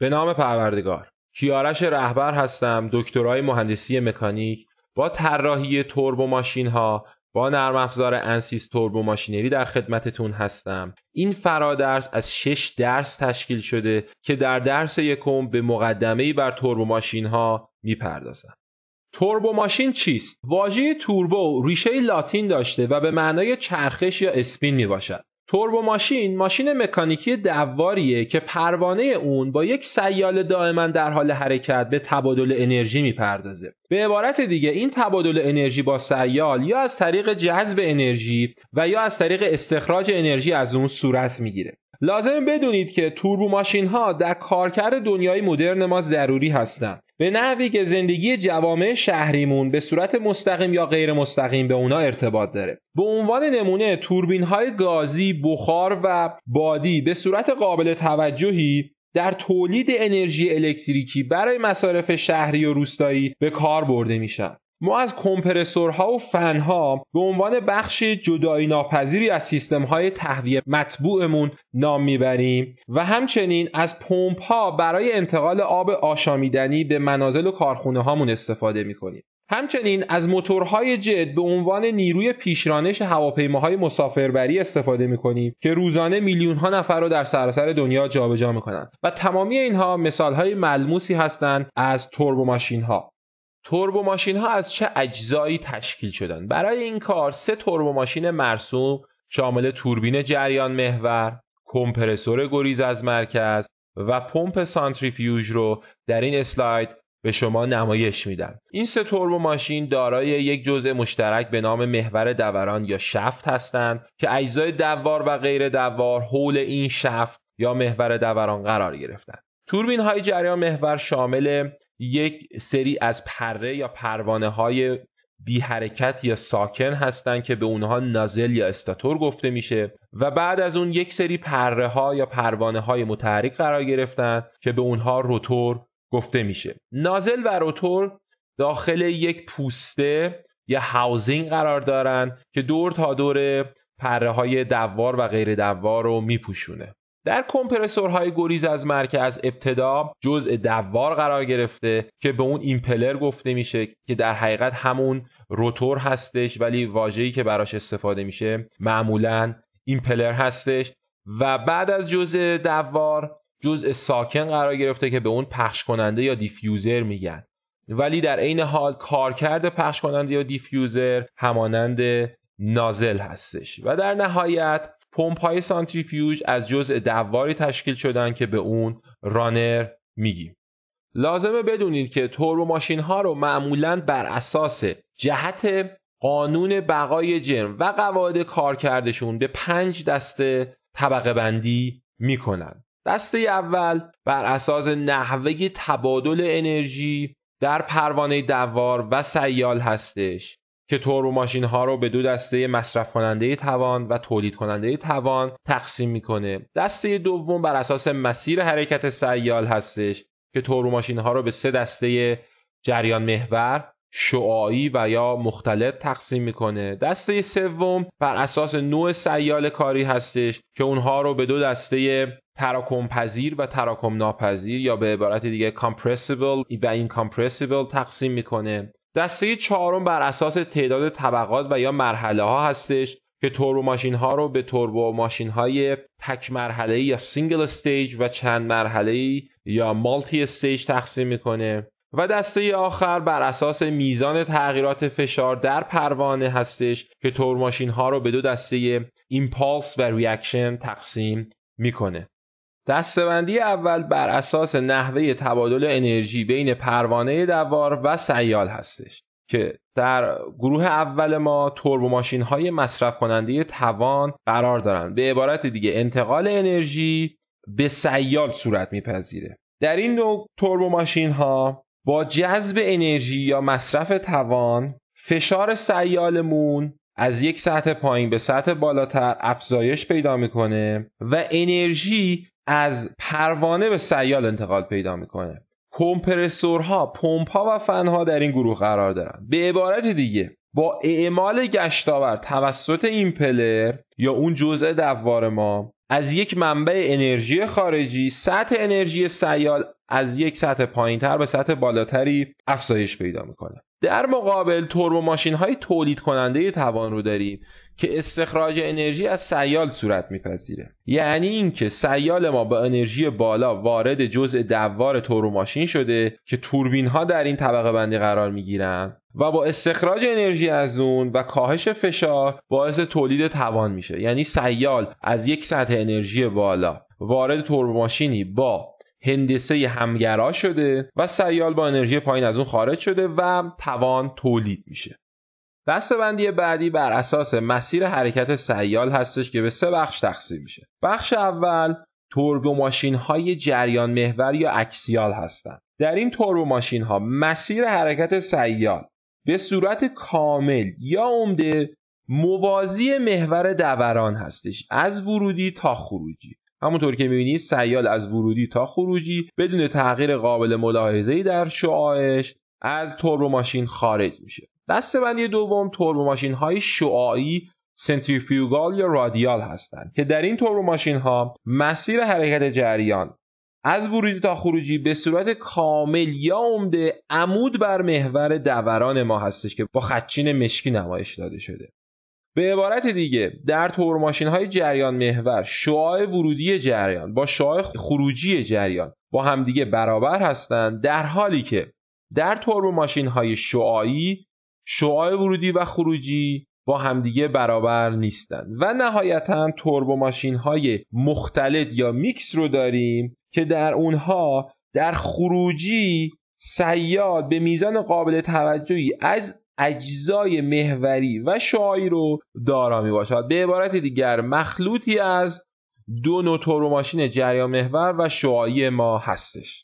به نام پروردگار کیارش رهبر هستم دکترای مهندسی مکانیک با طراحی توربو ماشین ها با نرم افزار انسیس توربو ماشینری در خدمتتون هستم این فرادرس از شش درس تشکیل شده که در درس یکم به مقدمه‌ای بر توربو ماشین ها میپردازم توربو ماشین چیست؟ واژه توربو ریشه لاتین داشته و به معنای چرخش یا اسپین می توربو ماشین ماشین مکانیکی دواریه که پروانه اون با یک سیال دائما در حال حرکت به تبادل انرژی میپردازه به عبارت دیگه این تبادل انرژی با سیال یا از طریق جذب انرژی و یا از طریق استخراج انرژی از اون صورت میگیره لازم بدونید که توربو ماشین ها در کارکرد دنیای مدرن ما ضروری هستند به نحوی که زندگی جوامع شهریمون به صورت مستقیم یا غیر مستقیم به اونا ارتباط داره به عنوان نمونه توربین های گازی، بخار و بادی به صورت قابل توجهی در تولید انرژی الکتریکی برای مصارف شهری و روستایی به کار برده میشن ما از کمپرسورها و فنها به عنوان بخش جدایی ناپذیری از سیستمهای تهویه مطبوعمون نام میبریم و همچنین از پمپ ها برای انتقال آب آشامیدنی به منازل و کارخونه هامون استفاده میکنیم همچنین از موتورهای جد به عنوان نیروی پیشرانش هواپیماهای مسافربری استفاده میکنیم که روزانه میلیونها نفر رو در سراسر دنیا جابجا میکنند و تمامی اینها مثالهای ملموسی هستند از توربوماشینها توربو ماشین ها از چه اجزایی تشکیل شدن برای این کار سه توربو ماشین مرسوم شامل توربین جریان محور کمپرسور گریز از مرکز و پمپ سانتریفیوژ رو در این اسلاید به شما نمایش میدم این سه توربو ماشین دارای یک جزء مشترک به نام محور دوران یا شفت هستند که اجزای دوار و غیر دوار حول این شفت یا محور دوران قرار گرفتند توربین های جریان محور شامل یک سری از پره یا پروانه های بی حرکت یا ساکن هستند که به اونها نازل یا استاتور گفته میشه و بعد از اون یک سری پره ها یا پروانه های متحرک قرار گرفتن که به اونها روتور گفته میشه نازل و روتور داخل یک پوسته یا هاوزینگ قرار دارند که دور تا دور پره های دوار و غیر دوار رو میپوشونه در کمپرسورهای گریز از مرکز ابتدا جزء دوار قرار گرفته که به اون ایمپلر گفته میشه که در حقیقت همون روتور هستش ولی واژه‌ای که براش استفاده میشه معمولا ایمپلر هستش و بعد از جزء دوار جزء ساکن قرار گرفته که به اون پخش کننده یا دیفیوزر میگن ولی در عین حال کارکرد پخش کننده یا دیفیوزر همانند نازل هستش و در نهایت پمپ های سانتریفیوژ از جزء دواری تشکیل شدن که به اون رانر میگیم لازمه بدونید که توربو ماشین ها رو معمولا بر اساس جهت قانون بقای جرم و قواعد کارکردشون به پنج دسته طبقه بندی میکنن دسته اول بر اساس نحوه تبادل انرژی در پروانه دوار و سیال هستش که تورو ماشین ها رو به دو دسته مصرف کننده توان و تولید کننده توان تقسیم میکنه دسته دوم بر اساس مسیر حرکت سیال هستش که تورو ماشین ها رو به سه دسته جریان محور شعاعی و یا مختلط تقسیم میکنه دسته سوم بر اساس نوع سیال کاری هستش که اونها رو به دو دسته تراکم پذیر و تراکم ناپذیر یا به عبارت دیگه Compressible و این تقسیم میکنه دسته چهارم بر اساس تعداد طبقات و یا مرحله ها هستش که توربو ماشین ها رو به توربو ماشین های تک مرحله یا سینگل استیج و چند مرحله یا مالتی استیج تقسیم میکنه و دسته آخر بر اساس میزان تغییرات فشار در پروانه هستش که تور ماشین ها رو به دو دسته ایمپالس و ریاکشن تقسیم میکنه دستبندی اول بر اساس نحوه تبادل انرژی بین پروانه دوار و سیال هستش که در گروه اول ما توربو های مصرف کننده توان قرار دارند به عبارت دیگه انتقال انرژی به سیال صورت میپذیره در این نوع توربو ها با جذب انرژی یا مصرف توان فشار سیالمون از یک سطح پایین به سطح بالاتر افزایش پیدا میکنه و انرژی از پروانه به سیال انتقال پیدا میکنه کمپرسورها پمپها و فنها در این گروه قرار دارن به عبارت دیگه با اعمال گشتاور توسط این پلر یا اون جزء دوار ما از یک منبع انرژی خارجی سطح انرژی سیال از یک سطح پایین تر به سطح بالاتری افزایش پیدا میکنه در مقابل توربو ماشین های تولید کننده توان رو داریم که استخراج انرژی از سیال صورت میپذیره یعنی اینکه سیال ما با انرژی بالا وارد جزء دوار ماشین شده که توربین ها در این طبقه بندی قرار میگیرن و با استخراج انرژی از اون و کاهش فشار باعث تولید توان میشه یعنی سیال از یک سطح انرژی بالا وارد ماشینی با هندسه همگرا شده و سیال با انرژی پایین از اون خارج شده و توان تولید میشه دستبندی بعدی بر اساس مسیر حرکت سیال هستش که به سه بخش تقسیم میشه. بخش اول توربو ماشین های جریان محور یا اکسیال هستند. در این توربو ماشین ها مسیر حرکت سیال به صورت کامل یا عمده موازی محور دوران هستش از ورودی تا خروجی همونطور که میبینید سیال از ورودی تا خروجی بدون تغییر قابل ملاحظه‌ای در شعاعش از توربو ماشین خارج میشه دسته بندی دوم توربو ماشین های شعاعی سنتریفیوگال یا رادیال هستند که در این توربو ماشین ها مسیر حرکت جریان از ورودی تا خروجی به صورت کامل یا عمده عمود بر محور دوران ما هستش که با خچین مشکی نمایش داده شده به عبارت دیگه در تور ماشین های جریان محور شعاع ورودی جریان با شعاع خروجی جریان با همدیگه برابر هستند در حالی که در توربو ماشین های شعاعی شعاع ورودی و خروجی با همدیگه برابر نیستند و نهایتا توربو ماشین های مختلط یا میکس رو داریم که در اونها در خروجی سیاد به میزان قابل توجهی از اجزای محوری و شعاعی رو دارا می باشد به عبارت دیگر مخلوطی از دو نوع ماشین جریان محور و شعاعی ما هستش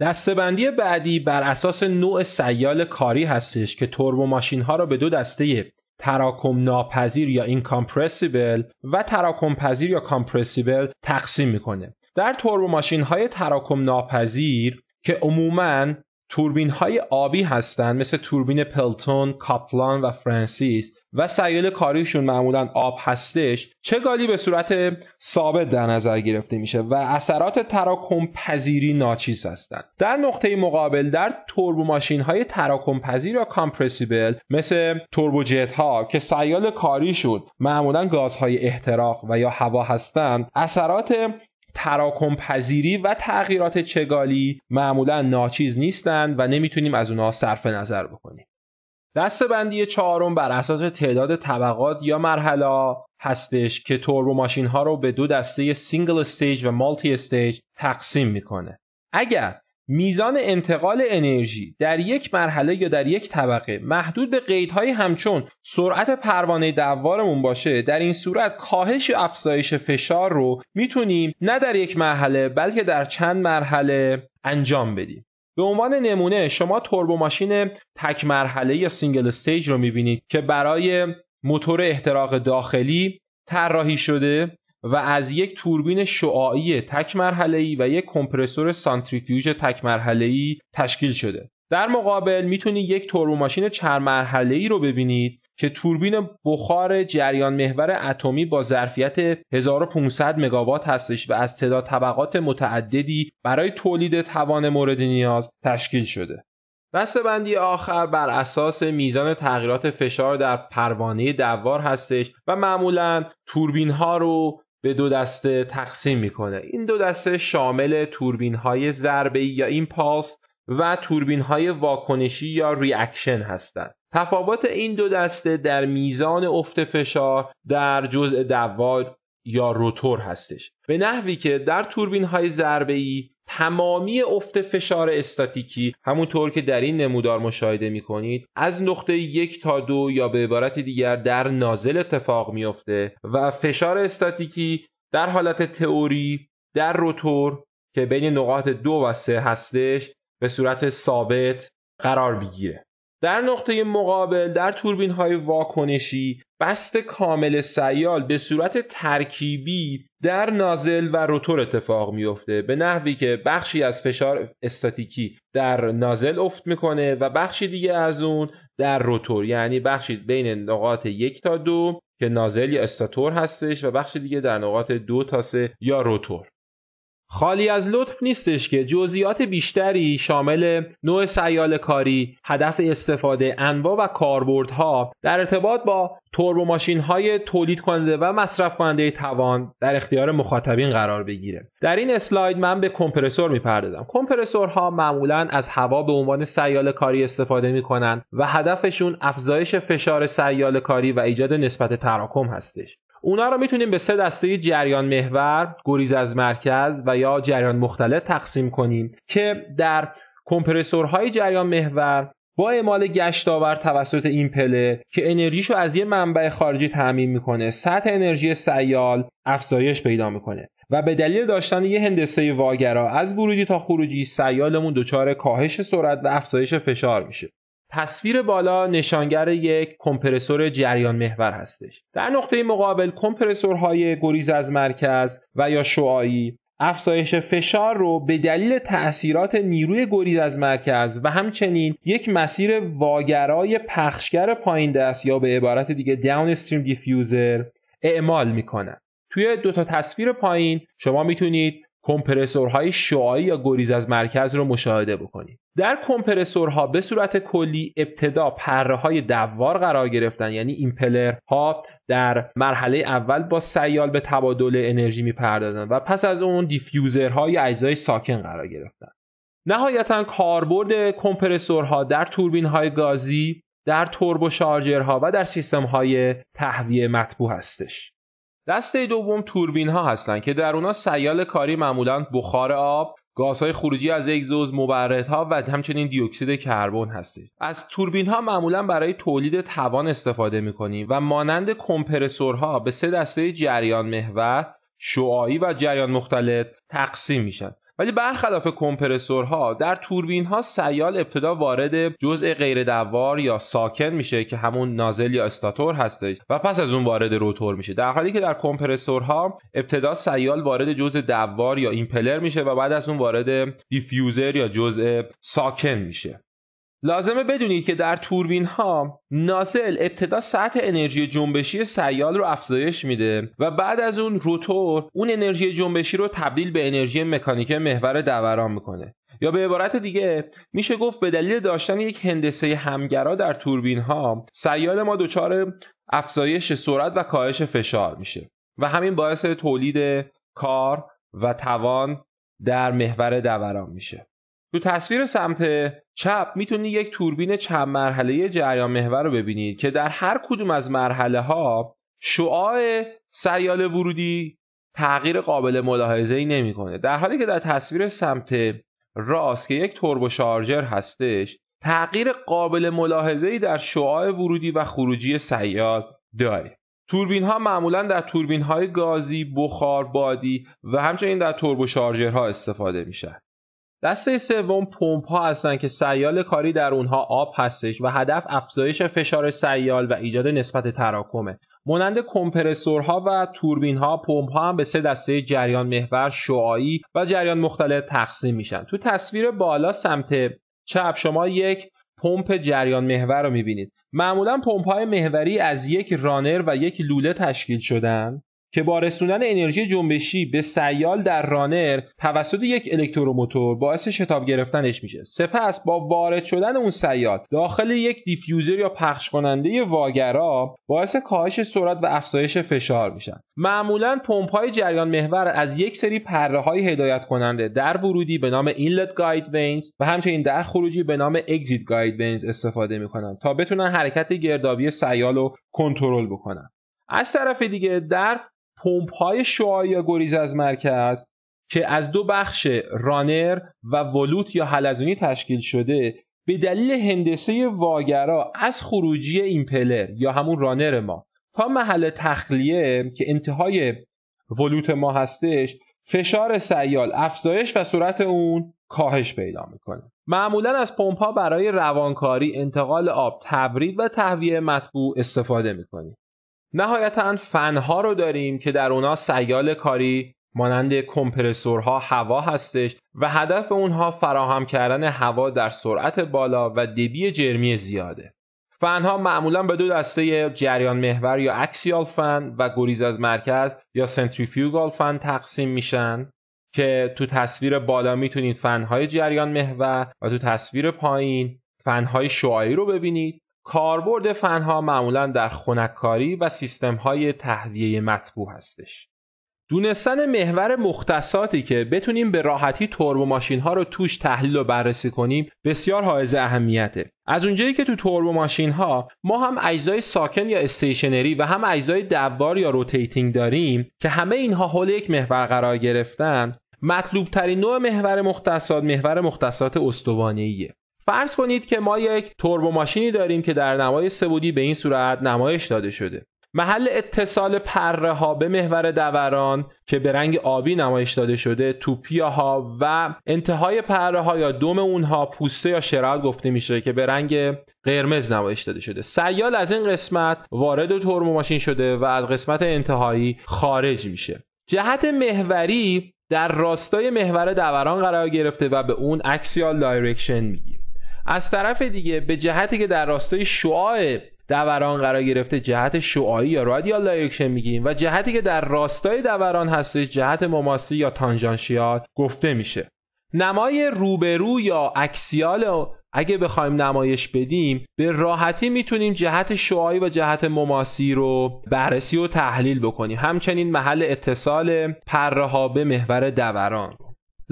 دستبندی بعدی بر اساس نوع سیال کاری هستش که توربو ماشین ها را به دو دسته تراکم ناپذیر یا اینکامپرسیبل و تراکم پذیر یا کامپرسیبل تقسیم میکنه در توربو ماشین های تراکم ناپذیر که عموماً توربین های آبی هستند مثل توربین پلتون، کاپلان و فرانسیس و سیال کاریشون معمولا آب هستش چه گالی به صورت ثابت در نظر گرفته میشه و اثرات تراکم پذیری ناچیز هستند در نقطه مقابل در توربو ماشین های تراکم پذیر یا کامپرسیبل مثل توربوجت ها که سیال کاریشون معمولا گازهای احتراق و یا هوا هستند اثرات تراکم پذیری و تغییرات چگالی معمولا ناچیز نیستند و نمیتونیم از اونها صرف نظر بکنیم بندی چهارم بر اساس تعداد طبقات یا مرحله هستش که توربو ماشین ها رو به دو دسته سینگل استیج و مالتی استیج تقسیم میکنه اگر میزان انتقال انرژی در یک مرحله یا در یک طبقه محدود به قیدهایی همچون سرعت پروانه دوارمون باشه در این صورت کاهش افزایش فشار رو میتونیم نه در یک مرحله بلکه در چند مرحله انجام بدیم به عنوان نمونه شما توربو ماشین تک مرحله یا سینگل استیج رو میبینید که برای موتور احتراق داخلی طراحی شده و از یک توربین شعاعی تک مرحله و یک کمپرسور سانتریفیوژ تک مرحله تشکیل شده در مقابل میتونید یک توربو ماشین چهار مرحله ای رو ببینید که توربین بخار جریان محور اتمی با ظرفیت 1500 مگاوات هستش و از تعداد طبقات متعددی برای تولید توان مورد نیاز تشکیل شده. بندی آخر بر اساس میزان تغییرات فشار در پروانه دوار هستش و معمولا توربین ها رو به دو دسته تقسیم میکنه این دو دسته شامل توربین های ضربه یا ایمپالس و توربین های واکنشی یا ریاکشن هستند تفاوت این دو دسته در میزان افت فشار در جزء دوار یا روتور هستش به نحوی که در توربین های ضربه ای تمامی افت فشار استاتیکی همونطور که در این نمودار مشاهده می کنید از نقطه یک تا دو یا به عبارت دیگر در نازل اتفاق میافته و فشار استاتیکی در حالت تئوری در روتور که بین نقاط دو و سه هستش به صورت ثابت قرار بگیره در نقطه مقابل در توربین های واکنشی بست کامل سیال به صورت ترکیبی در نازل و روتور اتفاق میفته به نحوی که بخشی از فشار استاتیکی در نازل افت میکنه و بخشی دیگه از اون در روتور یعنی بخشی بین نقاط یک تا دو که نازل یا استاتور هستش و بخش دیگه در نقاط دو تا سه یا روتور خالی از لطف نیستش که جزئیات بیشتری شامل نوع سیال کاری، هدف استفاده، انواع و کاربردها در ارتباط با توربو ماشین های تولید کننده و مصرف کننده توان در اختیار مخاطبین قرار بگیره در این اسلاید من به کمپرسور میپردازم کمپرسورها معمولا از هوا به عنوان سیال کاری استفاده میکنند و هدفشون افزایش فشار سیال کاری و ایجاد نسبت تراکم هستش اونا رو میتونیم به سه دسته جریان محور، گریز از مرکز و یا جریان مختلف تقسیم کنیم که در کمپرسورهای جریان محور با اعمال گشتاور توسط این پله که انرژیشو از یه منبع خارجی تعمین میکنه سطح انرژی سیال افزایش پیدا میکنه و به دلیل داشتن یه هندسه واگرا از ورودی تا خروجی سیالمون دچار کاهش سرعت و افزایش فشار میشه تصویر بالا نشانگر یک کمپرسور جریان محور هستش در نقطه مقابل کمپرسورهای گریز از مرکز و یا شعاعی افزایش فشار رو به دلیل تاثیرات نیروی گریز از مرکز و همچنین یک مسیر واگرای پخشگر پایین دست یا به عبارت دیگه داون استریم دیفیوزر اعمال میکنن توی دو تا تصویر پایین شما میتونید کمپرسورهای شعاعی یا گریز از مرکز رو مشاهده بکنید در کمپرسورها به صورت کلی ابتدا پره های دوار قرار گرفتن یعنی ایمپلر ها در مرحله اول با سیال به تبادل انرژی پردازن و پس از اون دیفیوزرها یا اجزای ساکن قرار گرفتن نهایتا کاربرد کمپرسورها در توربین های گازی در توربو ها و در سیستم های تهویه مطبوع هستش دسته دوم توربین ها هستند که در اونها سیال کاری معمولا بخار آب گازهای خروجی از اگزوز ها و همچنین دیوکسید کربن هسته از توربین ها معمولا برای تولید توان استفاده میکنیم و مانند کمپرسورها به سه دسته جریان محور شعاعی و جریان مختلط تقسیم میشن ولی برخلاف کمپرسورها در توربین ها سیال ابتدا وارد جزء غیر دوار یا ساکن میشه که همون نازل یا استاتور هستش و پس از اون وارد روتور میشه در حالی که در کمپرسورها ابتدا سیال وارد جزء دوار یا ایمپلر میشه و بعد از اون وارد دیفیوزر یا جزء ساکن میشه لازمه بدونید که در توربین ها ناسل ابتدا سطح انرژی جنبشی سیال رو افزایش میده و بعد از اون روتور اون انرژی جنبشی رو تبدیل به انرژی مکانیکی محور دوران میکنه یا به عبارت دیگه میشه گفت به دلیل داشتن یک هندسه همگرا در توربین ها سیال ما دچار افزایش سرعت و کاهش فشار میشه و همین باعث تولید کار و توان در محور دوران میشه تو تصویر سمت چپ میتونید یک توربین چند مرحله جریان محور رو ببینید که در هر کدوم از مرحله ها شعاع سیال ورودی تغییر قابل ملاحظه ای نمیکنه در حالی که در تصویر سمت راست که یک توربو شارژر هستش تغییر قابل ملاحظه ای در شعاع ورودی و خروجی سیال داره توربین ها معمولا در توربین های گازی، بخار، بادی و همچنین در توربو شارجر ها استفاده میشن دسته سوم پمپ ها هستند که سیال کاری در اونها آب هستش و هدف افزایش فشار سیال و ایجاد نسبت تراکمه مانند کمپرسورها و توربین ها پمپ ها هم به سه دسته جریان محور شعاعی و جریان مختلف تقسیم میشن تو تصویر بالا سمت چپ شما یک پمپ جریان محور رو میبینید معمولا پمپ های محوری از یک رانر و یک لوله تشکیل شدن که با رسوندن انرژی جنبشی به سیال در رانر توسط یک الکتروموتور باعث شتاب گرفتنش میشه سپس با وارد شدن اون سیال داخل یک دیفیوزر یا پخش کننده واگرا باعث کاهش سرعت و افزایش فشار میشن معمولا پمپ های جریان محور از یک سری پره های هدایت کننده در ورودی به نام اینلت گاید وینز و همچنین در خروجی به نام اگزیت گاید وینز استفاده میکنن تا بتونن حرکت گردابی سیال رو کنترل بکنن از طرف دیگه در پمپ های شعاعی یا گریز از مرکز که از دو بخش رانر و ولوت یا حلزونی تشکیل شده به دلیل هندسه واگرا از خروجی ایمپلر یا همون رانر ما تا محل تخلیه که انتهای ولوت ما هستش فشار سیال افزایش و سرعت اون کاهش پیدا میکنه معمولا از پمپ ها برای روانکاری انتقال آب تبرید و تهویه مطبوع استفاده میکنیم نهایتا فنها رو داریم که در اونا سیال کاری مانند کمپرسورها هوا هستش و هدف اونها فراهم کردن هوا در سرعت بالا و دبی جرمی زیاده فنها معمولا به دو دسته جریان محور یا اکسیال فن و گریز از مرکز یا سنتریفیوگال فن تقسیم میشن که تو تصویر بالا میتونید فنهای جریان محور و تو تصویر پایین فنهای شعایی رو ببینید کاربرد فنها معمولا در خنککاری و سیستم های تهویه مطبوع هستش دونستن محور مختصاتی که بتونیم به راحتی توربو ماشین ها رو توش تحلیل و بررسی کنیم بسیار حائز اهمیته از اونجایی که تو توربو ماشین ها ما هم اجزای ساکن یا استیشنری و هم اجزای دوار یا روتیتینگ داریم که همه اینها حول یک محور قرار گرفتن مطلوب ترین نوع محور مختصات محور مختصات استوانه فرض کنید که ما یک توربو ماشینی داریم که در نمای سبودی به این صورت نمایش داده شده محل اتصال پره ها به محور دوران که به رنگ آبی نمایش داده شده توپیا ها و انتهای پره ها یا دم اونها پوسته یا شراد گفته میشه که به رنگ قرمز نمایش داده شده سیال از این قسمت وارد ترمو ماشین شده و از قسمت انتهایی خارج میشه جهت محوری در راستای محور دوران قرار گرفته و به اون اکسیال دایرکشن میگیم از طرف دیگه به جهتی که در راستای شعاع دوران قرار گرفته جهت شعاعی یا رادیال دایرکشن میگیم و جهتی که در راستای دوران هستش جهت مماسی یا تانژانشیال گفته میشه نمای روبرو یا اکسیال اگه بخوایم نمایش بدیم به راحتی میتونیم جهت شعاعی و جهت مماسی رو بررسی و تحلیل بکنیم همچنین محل اتصال پرها به محور دوران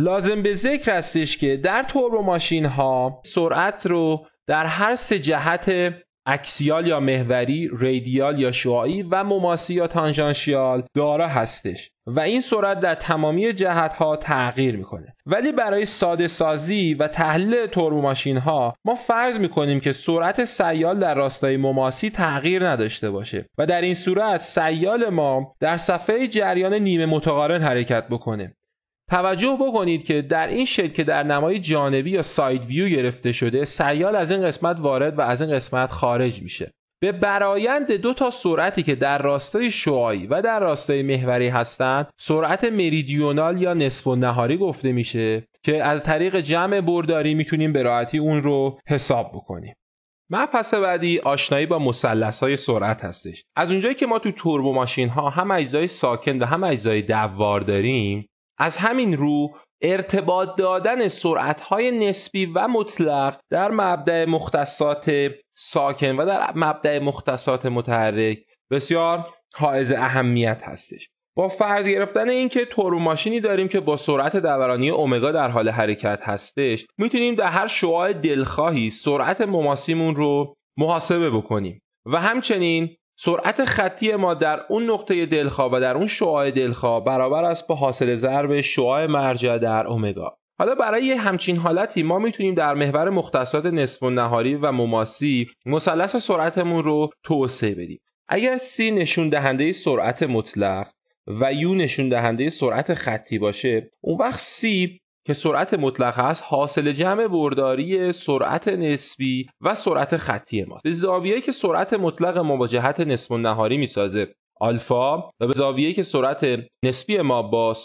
لازم به ذکر هستش که در توربو ماشین ها سرعت رو در هر سه جهت اکسیال یا محوری، ریدیال یا شعاعی و مماسی یا تانژانشیال دارا هستش و این سرعت در تمامی جهت ها تغییر میکنه ولی برای ساده سازی و تحلیل توربو ماشین ها ما فرض میکنیم که سرعت سیال در راستای مماسی تغییر نداشته باشه و در این صورت سیال ما در صفحه جریان نیمه متقارن حرکت بکنه توجه بکنید که در این شکل که در نمای جانبی یا ساید ویو گرفته شده سیال از این قسمت وارد و از این قسمت خارج میشه به برایند دو تا سرعتی که در راستای شعاعی و در راستای محوری هستند سرعت مریدیونال یا نصف و نهاری گفته میشه که از طریق جمع برداری میتونیم به راحتی اون رو حساب بکنیم پس بعدی آشنایی با مسلس های سرعت هستش از اونجایی که ما تو توربو ماشین ها هم اجزای ساکن و هم اجزای دوار داریم از همین رو ارتباط دادن سرعتهای نسبی و مطلق در مبدع مختصات ساکن و در مبدع مختصات متحرک بسیار حائز اهمیت هستش با فرض گرفتن اینکه تورو ماشینی داریم که با سرعت دورانی اومگا در حال حرکت هستش میتونیم در هر شعاع دلخواهی سرعت مماسیمون رو محاسبه بکنیم و همچنین سرعت خطی ما در اون نقطه دلخواه و در اون شعاع دلخواه برابر است با حاصل ضرب شعاع مرجع در اومگا حالا برای همچین حالتی ما میتونیم در محور مختصات نصف و نهاری و مماسی مثلث سرعتمون رو توسعه بدیم اگر سی نشون دهنده سرعت مطلق و یو نشون دهنده سرعت خطی باشه اون وقت سی که سرعت مطلق هست حاصل جمع برداری سرعت نسبی و سرعت خطی ما به زاویه که سرعت مطلق ما با جهت و نهاری میسازه آلفا و به زاویه که سرعت نسبی ما با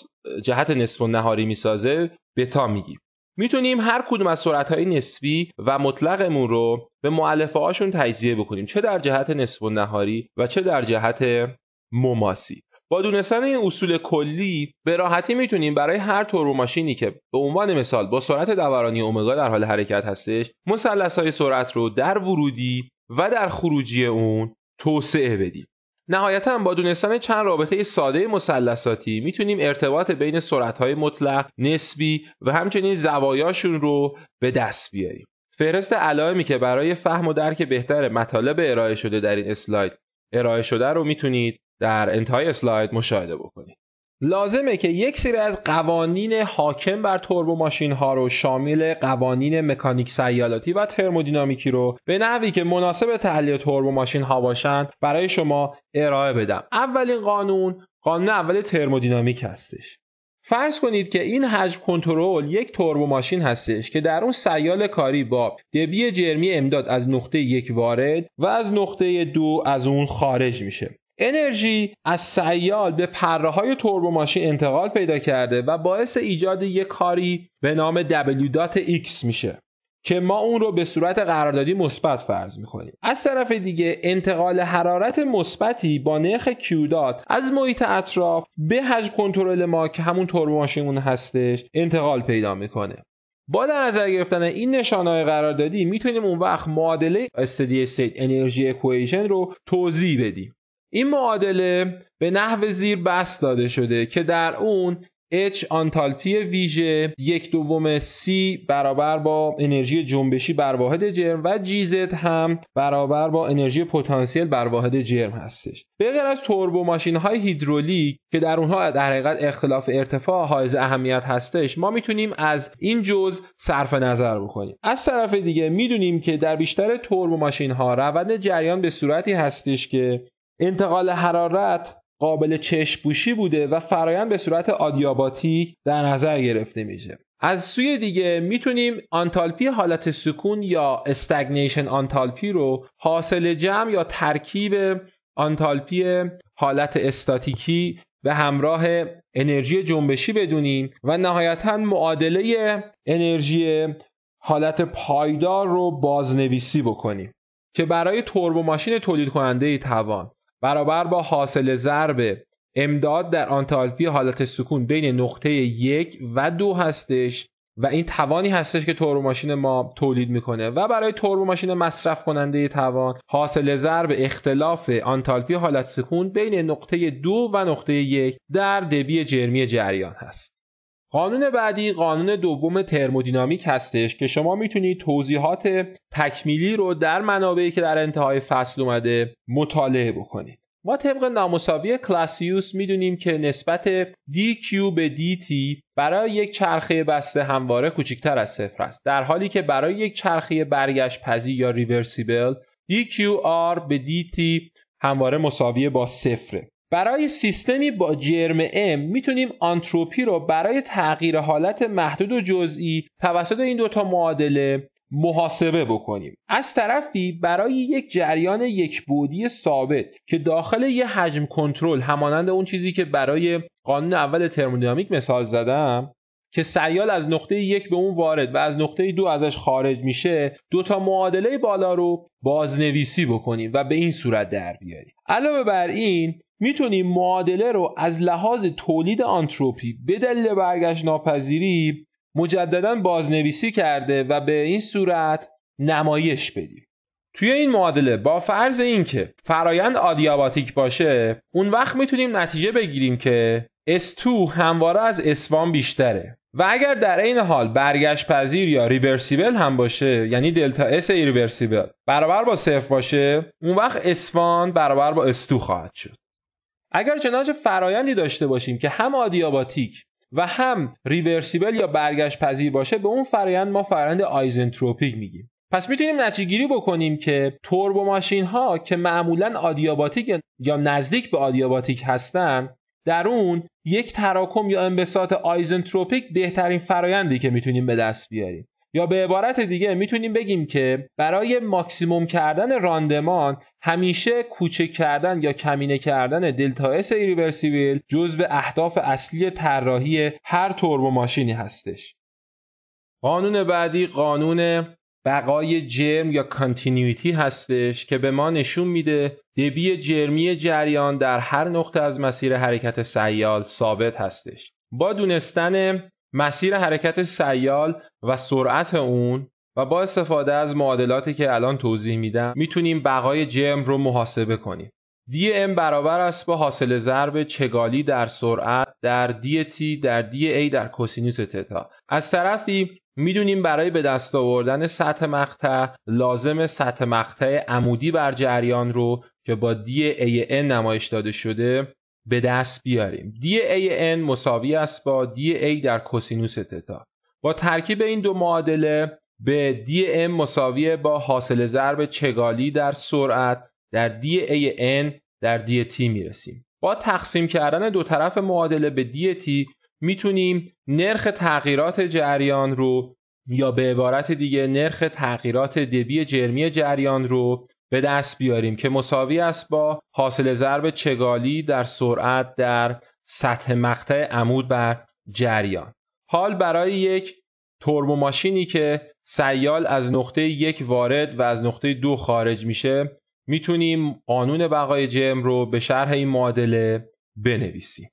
جهت و نهاری میسازه بتا میگیم میتونیم هر کدوم از سرعت های نسبی و مطلقمون رو به معلفه هاشون تجزیه بکنیم چه در جهت نسب و نهاری و چه در جهت مماسی با دونستن این اصول کلی به راحتی میتونیم برای هر و ماشینی که به عنوان مثال با سرعت دورانی اومگا در حال حرکت هستش مثلث های سرعت رو در ورودی و در خروجی اون توسعه بدیم نهایتا با دونستن چند رابطه ساده مثلثاتی میتونیم ارتباط بین سرعت های مطلق، نسبی و همچنین زوایاشون رو به دست بیاریم. فهرست علائمی که برای فهم و درک بهتر مطالب ارائه شده در این اسلاید ارائه شده رو میتونید در انتهای اسلاید مشاهده بکنید لازمه که یک سری از قوانین حاکم بر توربو ماشین ها رو شامل قوانین مکانیک سیالاتی و ترمودینامیکی رو به نحوی که مناسب تحلیل توربو ماشین ها باشند برای شما ارائه بدم. اولین قانون قانون اول ترمودینامیک هستش. فرض کنید که این حجم کنترل یک توربو ماشین هستش که در اون سیال کاری با دبی جرمی امداد از نقطه یک وارد و از نقطه دو از اون خارج میشه انرژی از سیال به پره های توربو ماشین انتقال پیدا کرده و باعث ایجاد یک کاری به نام W.X میشه که ما اون رو به صورت قراردادی مثبت فرض میکنیم از طرف دیگه انتقال حرارت مثبتی با نرخ کیودات از محیط اطراف به حجم کنترل ما که همون توربو اون هستش انتقال پیدا میکنه با در نظر گرفتن این های قراردادی میتونیم اون وقت معادله استدی استیت انرژی اکویشن رو توضیح بدیم این معادله به نحو زیر بست داده شده که در اون H آنتالپی ویژه یک دوم C برابر با انرژی جنبشی بر واحد جرم و GZ هم برابر با انرژی پتانسیل بر واحد جرم هستش به غیر از توربو ماشین های هیدرولیک که در اونها در حقیقت اختلاف ارتفاع حائز اهمیت هستش ما میتونیم از این جزء صرف نظر بکنیم از طرف دیگه میدونیم که در بیشتر توربو ماشین ها روند جریان به صورتی هستش که انتقال حرارت قابل چشم بوشی بوده و فرایند به صورت آدیاباتی در نظر گرفته میشه از سوی دیگه میتونیم آنتالپی حالت سکون یا استگنیشن آنتالپی رو حاصل جمع یا ترکیب آنتالپی حالت استاتیکی به همراه انرژی جنبشی بدونیم و نهایتا معادله انرژی حالت پایدار رو بازنویسی بکنیم که برای توربو ماشین تولید کننده توان برابر با حاصل ضرب امداد در آنتالپی حالت سکون بین نقطه یک و دو هستش و این توانی هستش که تورو ماشین ما تولید میکنه و برای توربو ماشین مصرف کننده توان حاصل ضرب اختلاف آنتالپی حالت سکون بین نقطه دو و نقطه یک در دبی جرمی جریان هست قانون بعدی قانون دوم ترمودینامیک هستش که شما میتونید توضیحات تکمیلی رو در منابعی که در انتهای فصل اومده مطالعه بکنید ما طبق نامساوی کلاسیوس میدونیم که نسبت DQ به DT برای یک چرخه بسته همواره کوچکتر از صفر است در حالی که برای یک چرخه برگشت پذی یا ریورسیبل DQR به DT همواره مساوی با صفره برای سیستمی با جرم M میتونیم آنتروپی رو برای تغییر حالت محدود و جزئی توسط این دوتا معادله محاسبه بکنیم از طرفی برای یک جریان یک بودی ثابت که داخل یه حجم کنترل همانند اون چیزی که برای قانون اول ترمودینامیک مثال زدم که سیال از نقطه یک به اون وارد و از نقطه دو ازش خارج میشه دو تا معادله بالا رو بازنویسی بکنیم و به این صورت در بیاریم علاوه بر این میتونیم معادله رو از لحاظ تولید آنتروپی به دلیل برگشت ناپذیری مجددا بازنویسی کرده و به این صورت نمایش بدیم توی این معادله با فرض اینکه فرایند آدیاباتیک باشه اون وقت میتونیم نتیجه بگیریم که S2 همواره از S1 بیشتره و اگر در این حال برگشت پذیر یا ریورسیبل هم باشه یعنی دلتا S ریورسیبل برابر با صفر باشه اون وقت S1 برابر با S2 خواهد شد اگر چنانچه فرایندی داشته باشیم که هم آدیاباتیک و هم ریورسیبل یا برگشت پذیر باشه به اون فرایند ما فرایند آیزنتروپیک میگیم پس میتونیم گیری بکنیم که توربو ماشین ها که معمولا آدیاباتیک یا نزدیک به آدیاباتیک هستن در اون یک تراکم یا انبساط آیزنتروپیک بهترین فرایندی که میتونیم به دست بیاریم یا به عبارت دیگه میتونیم بگیم که برای ماکسیموم کردن راندمان همیشه کوچک کردن یا کمینه کردن دلتا اس ایریورسیبل جزو اهداف اصلی طراحی هر توربو ماشینی هستش قانون بعدی قانون بقای جرم یا کانتینیویتی هستش که به ما نشون میده دبی جرمی جریان در هر نقطه از مسیر حرکت سیال ثابت هستش با دونستن مسیر حرکت سیال و سرعت اون و با استفاده از معادلاتی که الان توضیح میدم میتونیم بقای جرم رو محاسبه کنیم ام برابر است با حاصل ضرب چگالی در سرعت در تی، در ای، در کوسینوس تتا از طرفی میدونیم برای به دست آوردن سطح مقطع لازم سطح مقطع عمودی بر جریان رو که با ای دی ای نمایش داده شده به دست بیاریم دی ای این مساوی است با دی ای در کوسینوس تتا با ترکیب این دو معادله به دی ام مساوی با حاصل ضرب چگالی در سرعت در دی ای n در دی تی میرسیم با تقسیم کردن دو طرف معادله به دی تی میتونیم نرخ تغییرات جریان رو یا به عبارت دیگه نرخ تغییرات دبی جرمی جریان رو به دست بیاریم که مساوی است با حاصل ضرب چگالی در سرعت در سطح مقطع عمود بر جریان حال برای یک ترمو ماشینی که سیال از نقطه یک وارد و از نقطه دو خارج میشه میتونیم قانون بقای جرم رو به شرح این معادله بنویسیم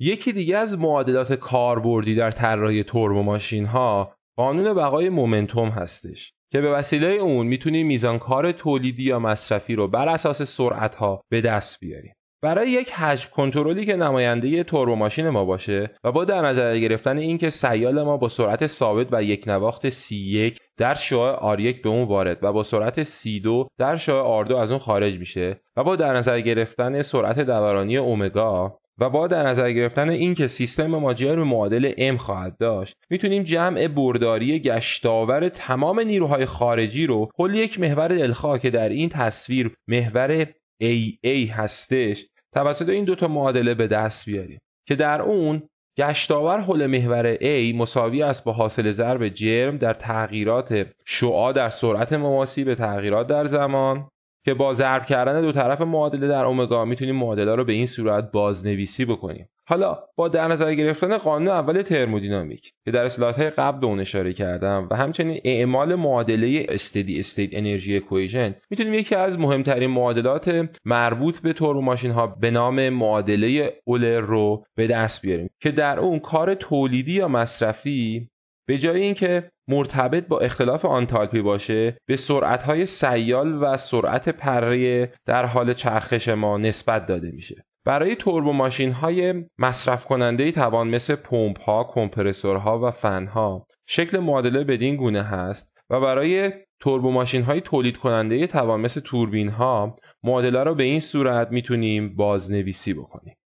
یکی دیگه از معادلات کاربردی در طراحی ترمو ماشین ها قانون بقای مومنتوم هستش که به وسیله اون میتونیم میزان کار تولیدی یا مصرفی رو بر اساس سرعت ها به دست بیاریم برای یک حجم کنترلی که نماینده تورو ماشین ما باشه و با در نظر گرفتن اینکه سیال ما با سرعت ثابت و یک نواخت C1 در شعاع R1 به اون وارد و با سرعت C2 در شعاع R2 از اون خارج میشه و با در نظر گرفتن سرعت دورانی اومگا و با در نظر گرفتن اینکه سیستم ما جرم معادل M خواهد داشت میتونیم جمع برداری گشتاور تمام نیروهای خارجی رو حول یک محور دلخواه که در این تصویر محور AA هستش توسط این دوتا معادله به دست بیاریم که در اون گشتاور حل محور A مساوی است با حاصل ضرب جرم در تغییرات شعا در سرعت مماسی به تغییرات در زمان که با ضرب کردن دو طرف معادله در اومگا میتونیم معادله رو به این صورت بازنویسی بکنیم حالا با در نظر گرفتن قانون اول ترمودینامیک که در اسلایدهای قبل اون اشاره کردم و همچنین اعمال معادله استدی استیت انرژی اکویژن میتونیم یکی از مهمترین معادلات مربوط به تورو ماشین ها به نام معادله اولر رو به دست بیاریم که در اون کار تولیدی یا مصرفی به جای اینکه مرتبط با اختلاف آنتالپی باشه به سرعتهای سیال و سرعت پره در حال چرخش ما نسبت داده میشه برای توربو ماشین های مصرف کننده توان مثل پمپ ها، کمپرسورها و فن ها شکل معادله بدین گونه هست و برای توربو ماشین های تولید کننده توان مثل توربین ها معادله را به این صورت میتونیم بازنویسی بکنیم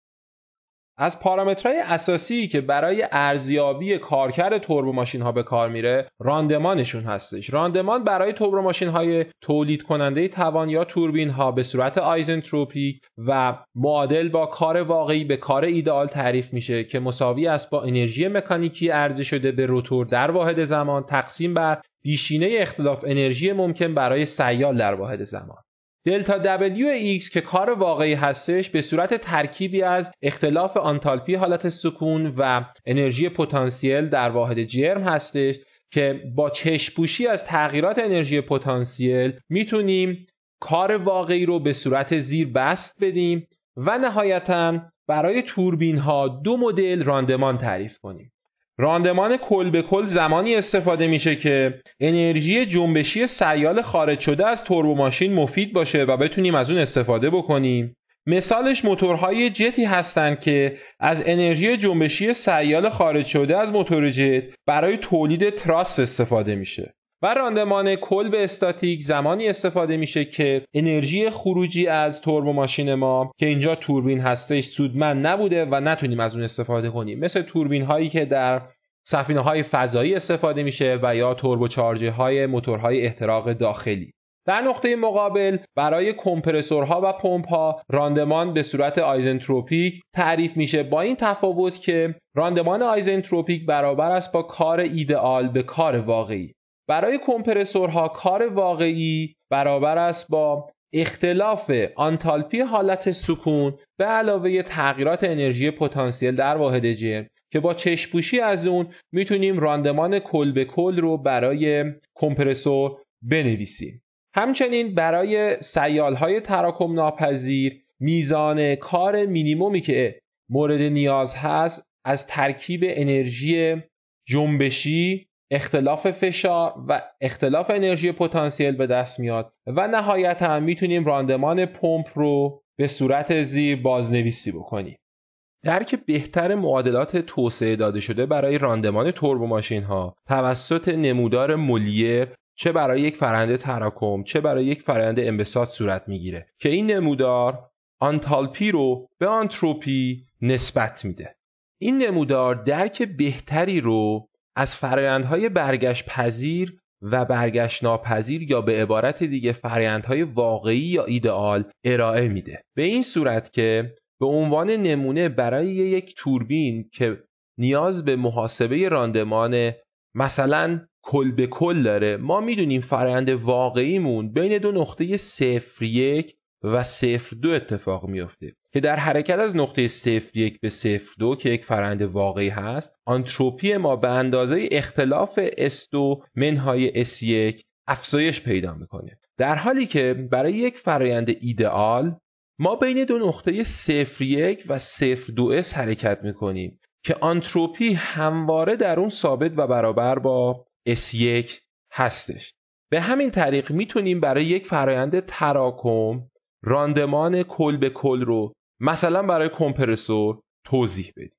از پارامترهای اساسی که برای ارزیابی کارکرد توربو ماشین ها به کار میره راندمانشون هستش راندمان برای توربو ماشین های تولید کننده توان یا توربین ها به صورت آیزنتروپیک و معادل با کار واقعی به کار ایدئال تعریف میشه که مساوی است با انرژی مکانیکی عرضه شده به روتور در واحد زمان تقسیم بر بیشینه اختلاف انرژی ممکن برای سیال در واحد زمان دلتا دبلیو ایکس که کار واقعی هستش به صورت ترکیبی از اختلاف آنتالپی حالت سکون و انرژی پتانسیل در واحد جرم هستش که با چشپوشی از تغییرات انرژی پتانسیل میتونیم کار واقعی رو به صورت زیر بست بدیم و نهایتا برای توربین ها دو مدل راندمان تعریف کنیم راندمان کل به کل زمانی استفاده میشه که انرژی جنبشی سیال خارج شده از توربو ماشین مفید باشه و بتونیم از اون استفاده بکنیم مثالش موتورهای جتی هستند که از انرژی جنبشی سیال خارج شده از موتور جت برای تولید تراست استفاده میشه و راندمان کل به استاتیک زمانی استفاده میشه که انرژی خروجی از توربو ماشین ما که اینجا توربین هستش سودمند نبوده و نتونیم از اون استفاده کنیم مثل توربین هایی که در سفینه های فضایی استفاده میشه و یا توربو چارجه های موتورهای احتراق داخلی در نقطه مقابل برای کمپرسورها و پمپ ها راندمان به صورت آیزنتروپیک تعریف میشه با این تفاوت که راندمان آیزنتروپیک برابر است با کار ایدئال به کار واقعی برای کمپرسورها کار واقعی برابر است با اختلاف آنتالپی حالت سکون به علاوه تغییرات انرژی پتانسیل در واحد جرم که با چشپوشی از اون میتونیم راندمان کل به کل رو برای کمپرسور بنویسیم همچنین برای های تراکم ناپذیر میزان کار مینیمومی که مورد نیاز هست از ترکیب انرژی جنبشی اختلاف فشار و اختلاف انرژی پتانسیل به دست میاد و نهایت هم میتونیم راندمان پمپ رو به صورت زیر بازنویسی بکنیم درک بهتر معادلات توسعه داده شده برای راندمان توربو ماشین ها توسط نمودار مولیر چه برای یک فرنده تراکم چه برای یک فرنده انبساط صورت میگیره که این نمودار آنتالپی رو به آنتروپی نسبت میده این نمودار درک بهتری رو از فرایندهای برگشت پذیر و برگشت ناپذیر یا به عبارت دیگه فرایندهای واقعی یا ایدئال ارائه میده به این صورت که به عنوان نمونه برای یک توربین که نیاز به محاسبه راندمان مثلا کل به کل داره ما میدونیم فرایند واقعیمون بین دو نقطه صفر یک و صفر دو اتفاق میفته که در حرکت از نقطه 0-1 به 0-2 که یک فرند واقعی هست آنتروپی ما به اندازه اختلاف S2 منهای S1 افزایش پیدا میکنه در حالی که برای یک فرایند ایدئال ما بین دو نقطه یک و 02 S حرکت میکنیم که آنتروپی همواره در اون ثابت و برابر با S1 هستش به همین طریق میتونیم برای یک فرایند تراکم راندمان کل به کل رو مثلا برای کمپرسور توضیح بدیم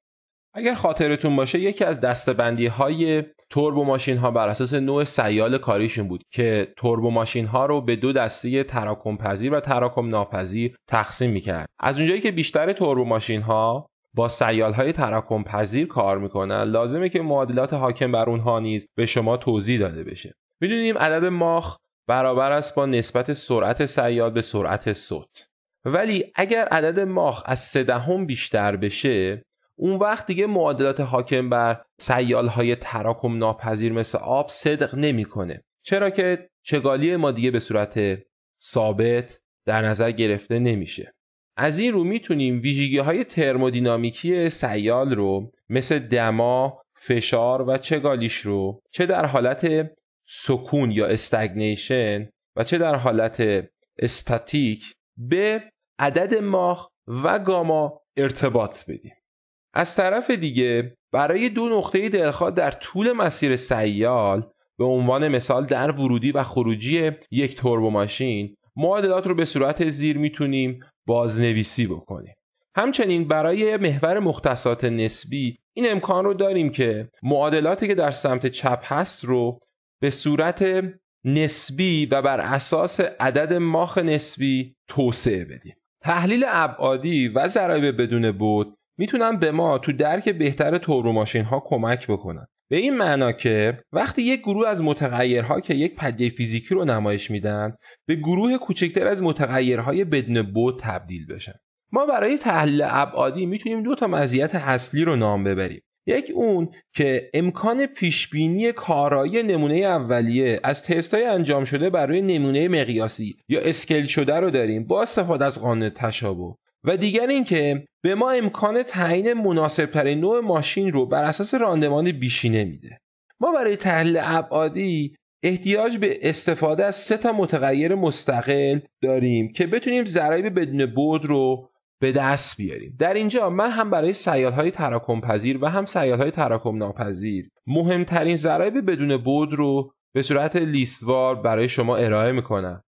اگر خاطرتون باشه یکی از دستبندی های توربو ماشین ها بر اساس نوع سیال کاریشون بود که توربو ماشین ها رو به دو دسته تراکم پذیر و تراکم ناپذیر تقسیم میکرد از اونجایی که بیشتر توربو ماشین ها با سیال های تراکم پذیر کار میکنن لازمه که معادلات حاکم بر اونها نیز به شما توضیح داده بشه میدونیم عدد ماخ برابر است با نسبت سرعت سیال به سرعت صوت ولی اگر عدد ماخ از سه دهم بیشتر بشه اون وقت دیگه معادلات حاکم بر سیال های تراکم ناپذیر مثل آب صدق نمیکنه چرا که چگالی ما دیگه به صورت ثابت در نظر گرفته نمیشه از این رو میتونیم ویژگی های ترمودینامیکی سیال رو مثل دما، فشار و چگالیش رو چه در حالت سکون یا استگنیشن و چه در حالت استاتیک به عدد ماخ و گاما ارتباط بدیم از طرف دیگه برای دو نقطه دلخواه در طول مسیر سیال به عنوان مثال در ورودی و خروجی یک توربو ماشین معادلات رو به صورت زیر میتونیم بازنویسی بکنیم همچنین برای محور مختصات نسبی این امکان رو داریم که معادلاتی که در سمت چپ هست رو به صورت نسبی و بر اساس عدد ماخ نسبی توسعه بدیم تحلیل ابعادی و ضرایب بدون بود میتونن به ما تو درک بهتر تورو ماشین ها کمک بکنن به این معنا که وقتی یک گروه از متغیرها که یک پدیده فیزیکی رو نمایش میدن به گروه کوچکتر از متغیرهای بدون بود تبدیل بشن ما برای تحلیل ابعادی میتونیم دو تا مزیت اصلی رو نام ببریم یک اون که امکان پیشبینی کارایی نمونه اولیه از های انجام شده برای نمونه مقیاسی یا اسکل شده رو داریم با استفاده از قانون تشابه و دیگر اینکه به ما امکان تعیین مناسبترین نوع ماشین رو بر اساس راندمان بیشینه میده ما برای تحلیل ابعادی احتیاج به استفاده از سه تا متغیر مستقل داریم که بتونیم ضرایب بدون بود رو به دست بیاریم در اینجا من هم برای سیال های تراکم پذیر و هم سیال های تراکم ناپذیر مهمترین ضرایب بدون بود رو به صورت لیستوار برای شما ارائه میکنم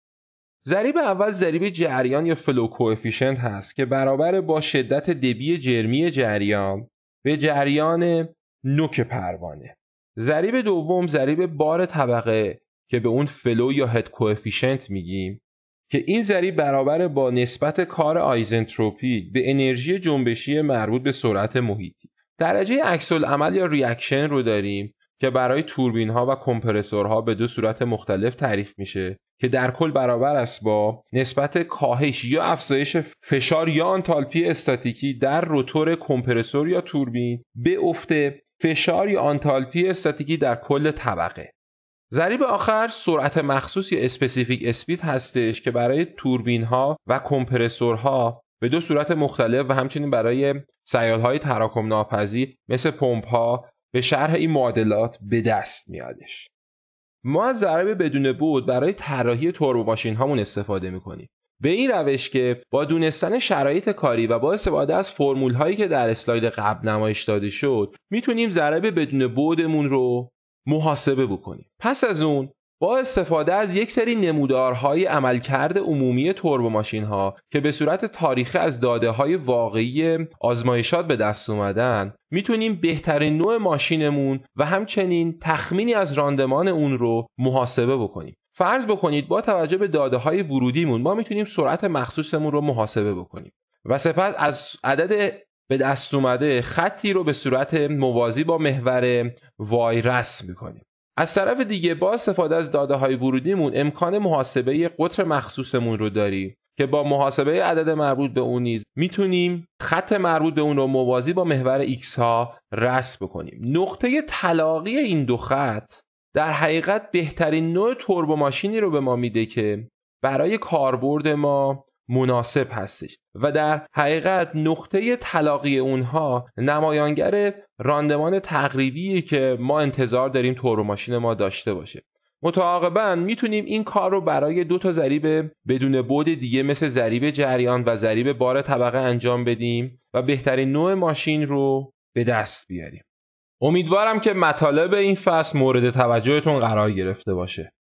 ضریب اول ضریب جریان یا فلو کوفیشنت هست که برابر با شدت دبی جرمی جریان به جریان نوک پروانه ضریب دوم ضریب بار طبقه که به اون فلو یا هد کوفیشنت میگیم که این ضریب برابر با نسبت کار آیزنتروپی به انرژی جنبشی مربوط به سرعت محیطی درجه عکس عمل یا ریاکشن رو داریم که برای توربین ها و کمپرسورها به دو صورت مختلف تعریف میشه که در کل برابر است با نسبت کاهش یا افزایش فشار یا آنتالپی استاتیکی در روتور کمپرسور یا توربین به افت فشار یا آنتالپی استاتیکی در کل طبقه ضریب آخر سرعت مخصوص یا اسپسیفیک اسپید هستش که برای توربین ها و کمپرسورها به دو صورت مختلف و همچنین برای سیال های تراکم ناپذیر مثل پمپ ها به شرح این معادلات به دست میادش ما از ضرب بدون بود برای طراحی توربو ماشین هامون استفاده میکنیم به این روش که با دونستن شرایط کاری و با استفاده از فرمول هایی که در اسلاید قبل نمایش داده شد میتونیم ضرب بدون بودمون رو محاسبه بکنیم پس از اون با استفاده از یک سری نمودارهای عملکرد عمومی توربو ماشین ها که به صورت تاریخی از داده های واقعی آزمایشات به دست اومدن میتونیم بهترین نوع ماشینمون و همچنین تخمینی از راندمان اون رو محاسبه بکنیم فرض بکنید با توجه به داده های ورودیمون ما میتونیم سرعت مخصوصمون رو محاسبه بکنیم و سپس از عدد به دست اومده خطی رو به صورت موازی با محور وای رسم میکنیم از طرف دیگه با استفاده از داده های ورودیمون امکان محاسبه قطر مخصوصمون رو داریم که با محاسبه عدد مربوط به اون نیز میتونیم خط مربوط به اون رو موازی با محور ایکس ها رسم بکنیم نقطه تلاقی این دو خط در حقیقت بهترین نوع توربو ماشینی رو به ما میده که برای کاربرد ما مناسب هستش و در حقیقت نقطه تلاقی اونها نمایانگر راندمان تقریبی که ما انتظار داریم تورو ماشین ما داشته باشه متعاقبا میتونیم این کار رو برای دو تا ضریب بدون بود دیگه مثل ضریب جریان و ضریب بار طبقه انجام بدیم و بهترین نوع ماشین رو به دست بیاریم امیدوارم که مطالب این فصل مورد توجهتون قرار گرفته باشه